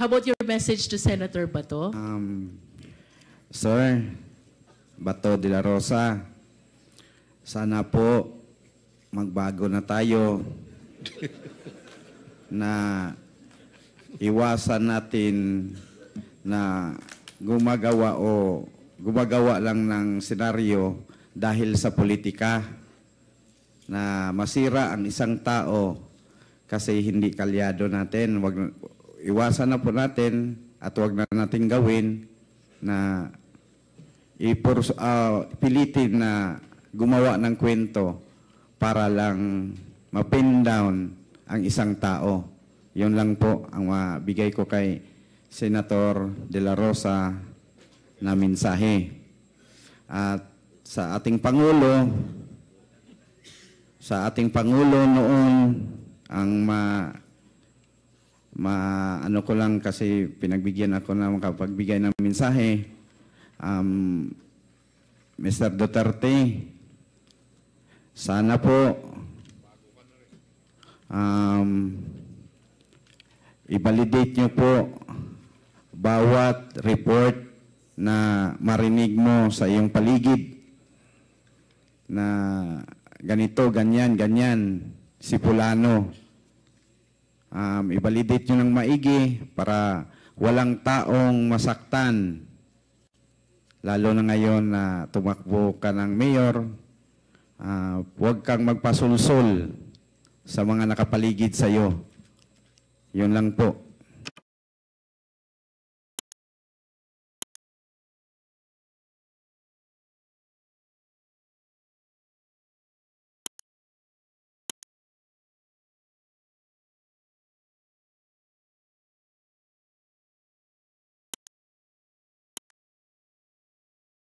How about your message to Senator Bato? Um, Sir, Bato de la Rosa, sana po magbago na tayo na iwasan natin na gumagawa o gumagawa lang ng senaryo dahil sa politika na masira ang isang tao kasi hindi kalyado natin. Wag, iwasan na po natin at huwag na natin gawin na ipurus, uh, ah, pilitin na gumawa ng kwento para lang mapin down ang isang tao. Yun lang po ang mabigay ko kay Senator De La Rosa na mensahe. At sa ating Pangulo, sa ating Pangulo noon, ang ma maano ko lang kasi pinagbigyan ako ng makapagbigay ng mensahe. Um, Mr. Duterte, sana po um, i-validate nyo po bawat report na marinig mo sa iyong paligid na ganito, ganyan, ganyan, si Pulano um, i-validate nyo ng maigi para walang taong masaktan. Lalo na ngayon na uh, tumakbo ka ng mayor, uh, huwag kang magpasulsol sa mga nakapaligid sa iyo. Yun lang po.